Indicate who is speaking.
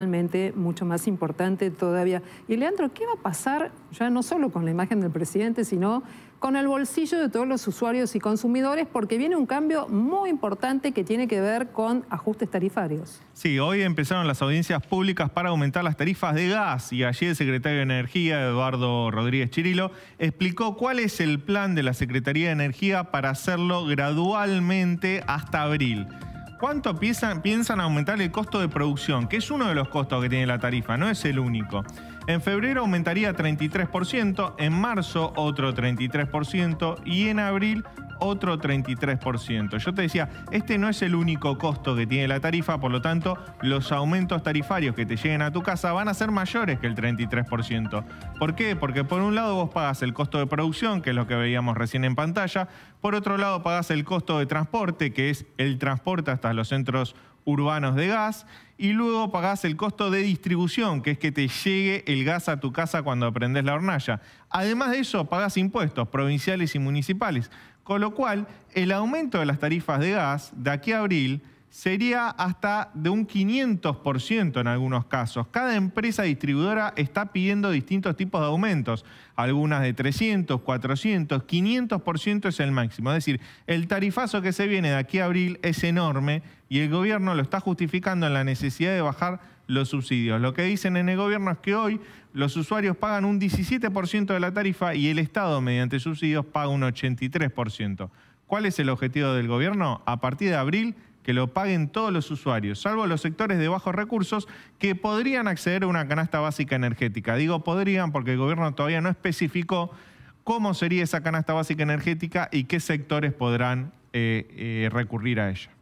Speaker 1: realmente mucho más importante todavía. Y Leandro, ¿qué va a pasar ya no solo con la imagen del presidente, sino con el bolsillo de todos los usuarios y consumidores? Porque viene un cambio muy importante que tiene que ver con ajustes tarifarios.
Speaker 2: Sí, hoy empezaron las audiencias públicas para aumentar las tarifas de gas y allí el secretario de Energía, Eduardo Rodríguez Chirilo, explicó cuál es el plan de la Secretaría de Energía para hacerlo gradualmente hasta abril. ¿Cuánto piensan, aumentar el costo de producción? Que es uno de los costos que tiene la tarifa, no es el único. En febrero aumentaría 33%, en marzo otro 33% y en abril otro 33%. Yo te decía, este no es el único costo que tiene la tarifa, por lo tanto, los aumentos tarifarios que te lleguen a tu casa van a ser mayores que el 33%. ¿Por qué? Porque por un lado vos pagas el costo de producción, que es lo que veíamos recién en pantalla, por otro lado pagas el costo de transporte, que es el transporte hasta los centros urbanos de gas y luego pagás el costo de distribución, que es que te llegue el gas a tu casa cuando aprendes la hornalla. Además de eso, pagás impuestos provinciales y municipales, con lo cual el aumento de las tarifas de gas de aquí a abril sería hasta de un 500% en algunos casos. Cada empresa distribuidora está pidiendo distintos tipos de aumentos, algunas de 300, 400, 500% es el máximo. Es decir, el tarifazo que se viene de aquí a abril es enorme y el gobierno lo está justificando en la necesidad de bajar los subsidios. Lo que dicen en el gobierno es que hoy los usuarios pagan un 17% de la tarifa y el Estado mediante subsidios paga un 83%. ¿Cuál es el objetivo del gobierno? A partir de abril que lo paguen todos los usuarios, salvo los sectores de bajos recursos que podrían acceder a una canasta básica energética. Digo podrían porque el gobierno todavía no especificó cómo sería esa canasta básica energética y qué sectores podrán eh, eh, recurrir a ella.